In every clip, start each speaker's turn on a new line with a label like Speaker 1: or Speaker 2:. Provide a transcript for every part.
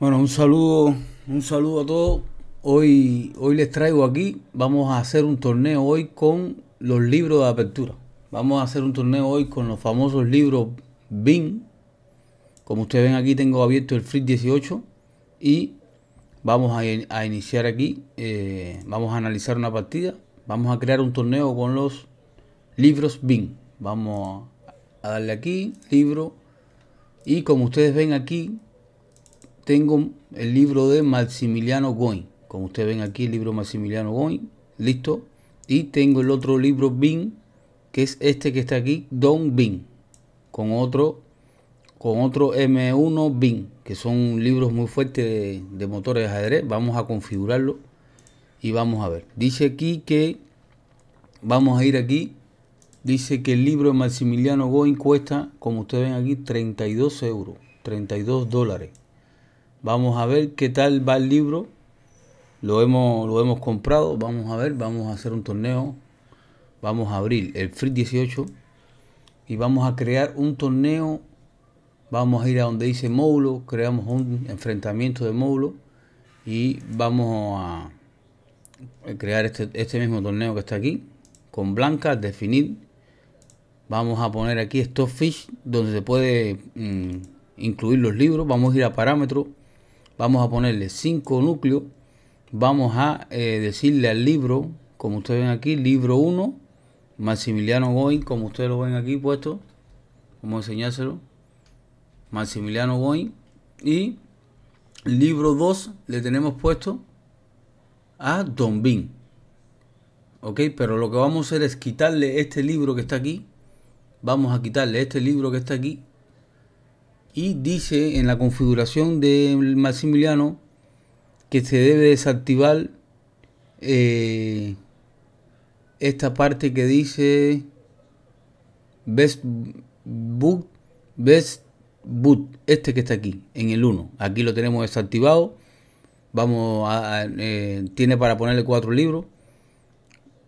Speaker 1: Bueno, un saludo, un saludo a todos. Hoy, hoy les traigo aquí, vamos a hacer un torneo hoy con los libros de apertura. Vamos a hacer un torneo hoy con los famosos libros BIM. Como ustedes ven aquí tengo abierto el Free 18 y vamos a, iniciar aquí, eh, vamos a analizar una partida, vamos a crear un torneo con los libros BIM. Vamos a darle aquí, libro, y como ustedes ven aquí, tengo el libro de Maximiliano Goin. Como ustedes ven aquí, el libro Maximiliano Goin. Listo. Y tengo el otro libro Bing, que es este que está aquí, Don Bing. Con otro, con otro M1 Bing, que son libros muy fuertes de, motores de ajedrez. Vamos a configurarlo y vamos a ver. Dice aquí que vamos a ir aquí. Dice que el libro de Maximiliano Goin cuesta, como ustedes ven aquí, 32 euros, 32 dólares. Vamos a ver qué tal va el libro. Lo hemos, lo hemos comprado. Vamos a ver, vamos a hacer un torneo. Vamos a abrir el Free 18 y vamos a crear un torneo. Vamos a ir a donde dice módulo, creamos un enfrentamiento de módulo y vamos a crear este, este mismo torneo que está aquí con blanca, definir. Vamos a poner aquí fish donde se puede mm, incluir los libros. Vamos a ir a parámetros Vamos a ponerle cinco núcleos. Vamos a eh, decirle al libro, como ustedes ven aquí, libro 1, Maximiliano Goin, como ustedes lo ven aquí puesto. Vamos a enseñárselo. Maximiliano Goin. Y libro 2 le tenemos puesto a Don Bin. ¿Ok? Pero lo que vamos a hacer es quitarle este libro que está aquí. Vamos a quitarle este libro que está aquí y dice en la configuración del Maximiliano que se debe desactivar eh, esta parte que dice best boot best boot este que está aquí en el 1 aquí lo tenemos desactivado vamos a, eh, tiene para ponerle cuatro libros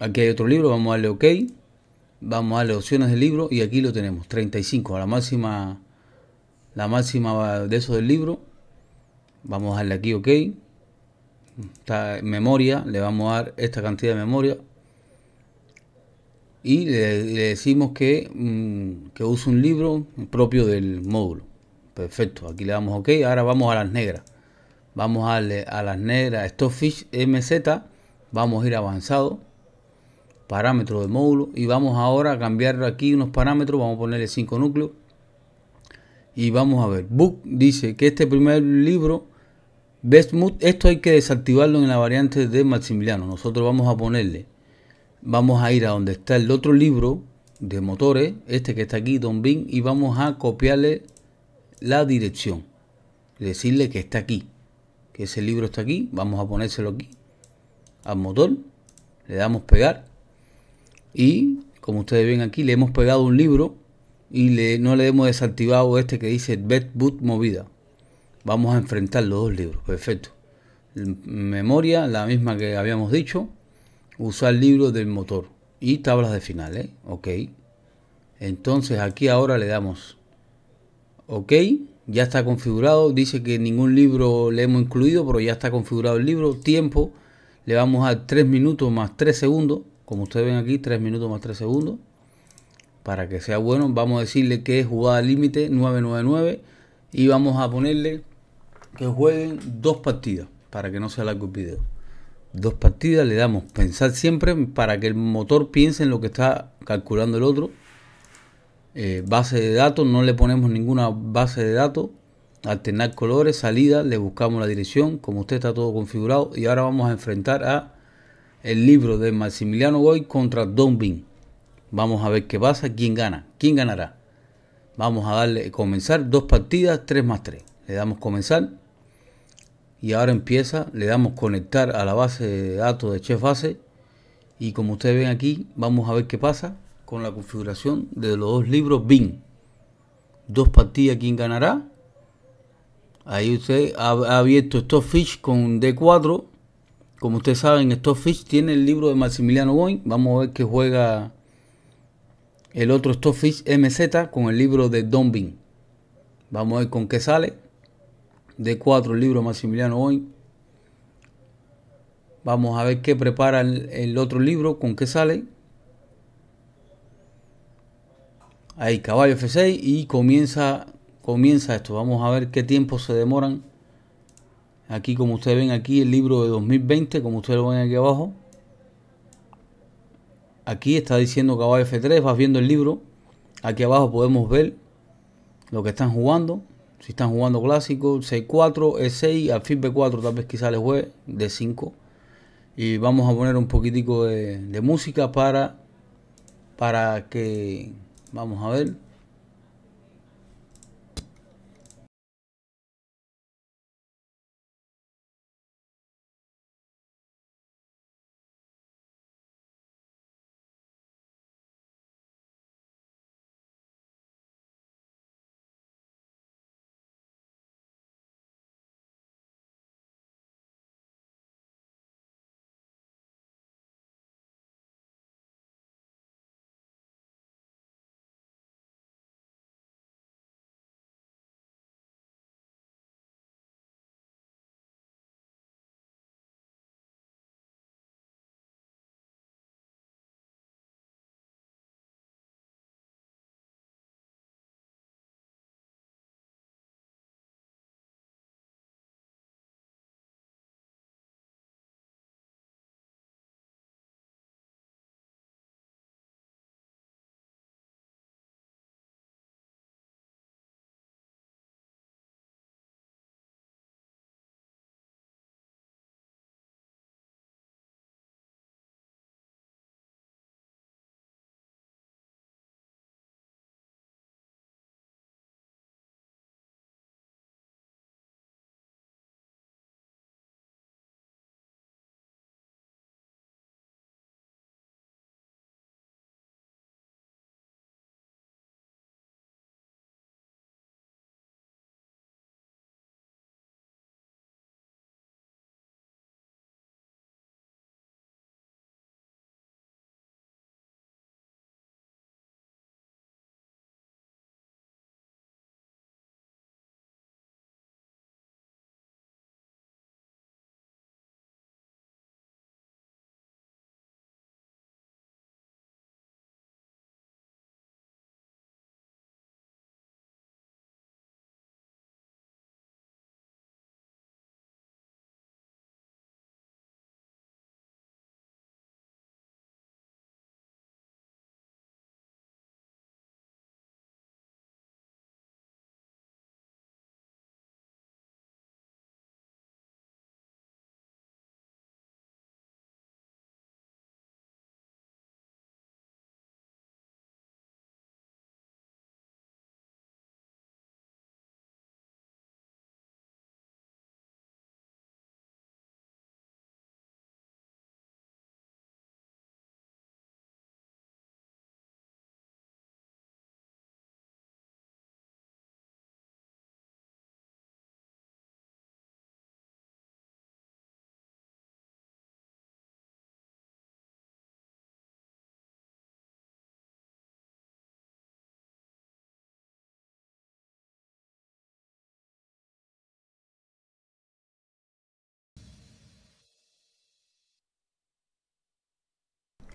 Speaker 1: aquí hay otro libro vamos a darle ok vamos a darle opciones de libro y aquí lo tenemos 35 a la máxima la máxima de eso del libro. Vamos a darle aquí OK. Esta memoria, le vamos a dar esta cantidad de memoria. Y le, decimos que, mm, que use un libro propio del módulo. Perfecto, aquí le damos OK. Ahora vamos a las negras. Vamos a darle a las negras fish MZ. Vamos a ir avanzado. Parámetros de módulo. Y vamos ahora a cambiar aquí unos parámetros. Vamos a ponerle 5 núcleos y vamos a ver. Book dice que este primer libro, Bestmut, esto hay que desactivarlo en la variante de Maximiliano. Nosotros vamos a ponerle, vamos a ir a donde está el otro libro de motores, este que está aquí, Don bing y vamos a copiarle la dirección. Decirle que está aquí, que ese libro está aquí. Vamos a ponérselo aquí al motor. Le damos pegar. Y como ustedes ven aquí, le hemos pegado un libro y le, no le hemos desactivado este que dice Bet Boot Movida. Vamos a enfrentar los dos libros, perfecto. Memoria, la misma que habíamos dicho. Usar libro del motor y tablas de finales, ¿eh? ok. Entonces aquí ahora le damos ok, ya está configurado, dice que ningún libro le hemos incluido, pero ya está configurado el libro, tiempo, le vamos a 3 minutos más 3 segundos, como ustedes ven aquí, 3 minutos más 3 segundos para que sea bueno, vamos a decirle que es jugada límite 999 y vamos a ponerle que jueguen dos partidas para que no sea la el video. Dos partidas le damos pensar siempre para que el motor piense en lo que está calculando el otro. Eh, base de datos, no le ponemos ninguna base de datos. Alternar colores, salida, le buscamos la dirección, como usted está todo configurado. Y ahora vamos a enfrentar a el libro de Maximiliano Goy contra Don Bin. Vamos a ver qué pasa, quién gana, quién ganará. Vamos a darle comenzar dos partidas, Tres más tres. Le damos comenzar. Y ahora empieza, le damos conectar a la base de datos de Chef Base. Y como ustedes ven aquí, vamos a ver qué pasa con la configuración de los dos libros BIN. Dos partidas, quién ganará. Ahí usted ha, abierto Stockfish con D4. Como ustedes saben, Stockfish tiene el libro de Maximiliano Goy. Vamos a ver qué juega el otro stop Stockfish MZ con el libro de Don Vamos a ver con qué sale. De cuatro libros Maximiliano hoy. Vamos a ver qué prepara el, otro libro, con qué sale. Ahí, caballo F6 y comienza, comienza esto. Vamos a ver qué tiempo se demoran. Aquí, como ustedes ven, aquí el libro de 2020, como ustedes lo ven aquí abajo. Aquí está diciendo caballo F3, vas viendo el libro. Aquí abajo podemos ver lo que están jugando. Si están jugando clásico, 6-4, E6, alfil B4 tal vez quizá les juegue, D5. Y vamos a poner un poquitico de, de música para, para que, vamos a ver,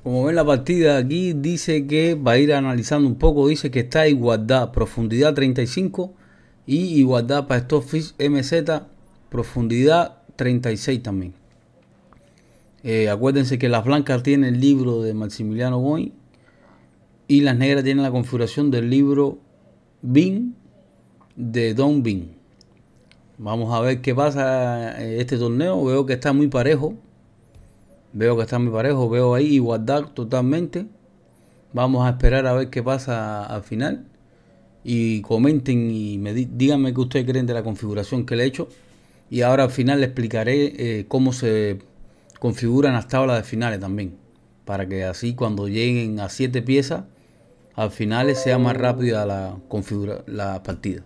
Speaker 1: Como ven la partida aquí dice que va a ir analizando un poco, dice que está igualdad, profundidad 35 y igualdad para fish MZ, profundidad 36 también. Eh, acuérdense que las blancas tienen el libro de Maximiliano Boy y las negras tienen la configuración del libro Bin de Don Bin. Vamos a ver qué pasa en eh, este torneo, veo que está muy parejo Veo que está muy parejo, veo ahí igualdad totalmente. Vamos a esperar a ver qué pasa al final. Y comenten y me díganme qué ustedes creen de la configuración que le he hecho. Y ahora al final les explicaré eh, cómo se configuran las tablas de finales también. Para que así cuando lleguen a siete piezas, al final sea más rápida la, la partida.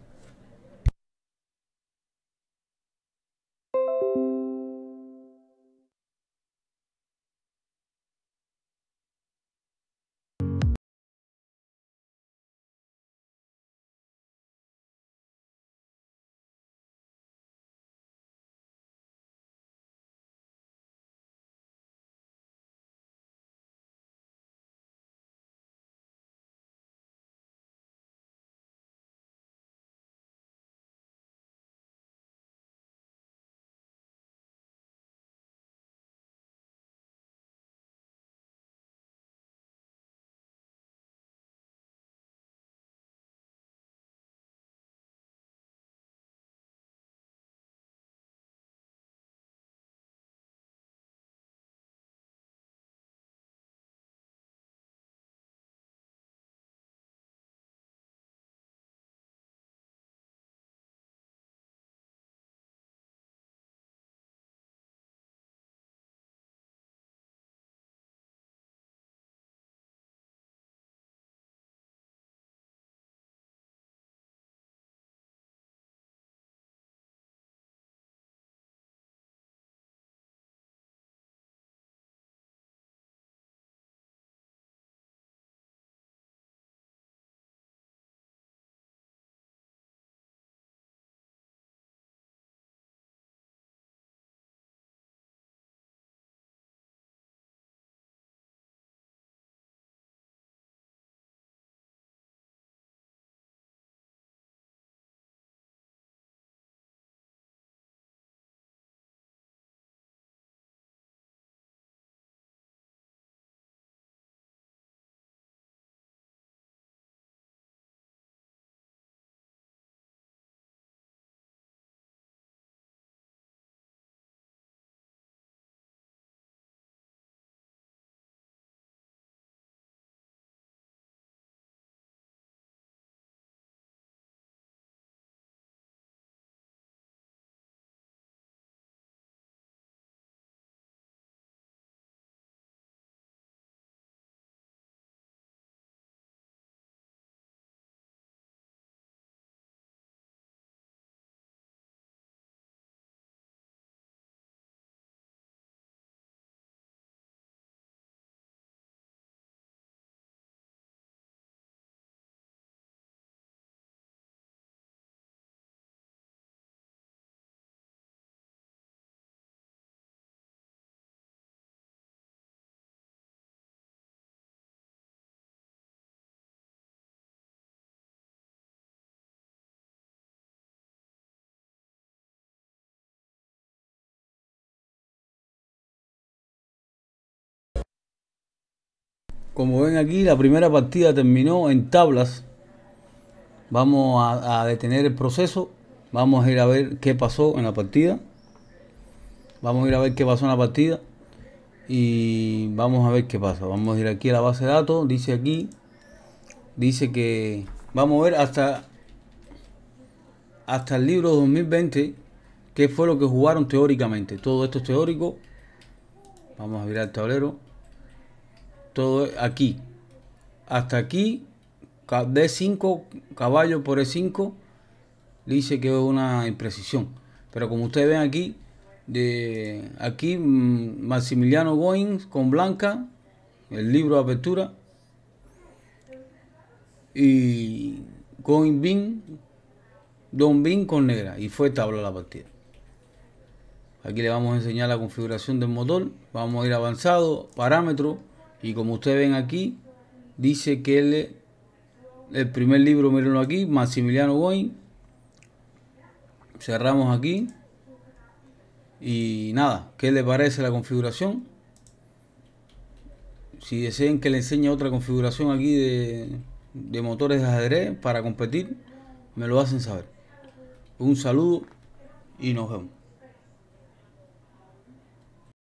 Speaker 1: Como ven aquí, la primera partida terminó en tablas. Vamos a, detener el proceso. Vamos a ir a ver qué pasó en la partida. Vamos a ir a ver qué pasó en la partida. Y vamos a ver qué pasa. Vamos a ir aquí a la base de datos. Dice aquí. Dice que vamos a ver hasta, hasta el libro 2020 qué fue lo que jugaron teóricamente. Todo esto es teórico. Vamos a mirar el tablero todo aquí. Hasta aquí, D5, caballo por E5, dice que es una imprecisión. Pero como ustedes ven aquí, de aquí mm, Maximiliano Goins con Blanca, el libro de apertura, y goins Don Bin con negra, y fue tabla la partida. Aquí le vamos a enseñar la configuración del motor, vamos a ir avanzado, parámetro y como ustedes ven aquí, dice que el, el primer libro, mírenlo aquí, Maximiliano Boy. Cerramos aquí. Y nada, ¿qué le parece la configuración? Si desean que le enseñe otra configuración aquí de, de motores de ajedrez para competir, me lo hacen saber. Un saludo y nos vemos.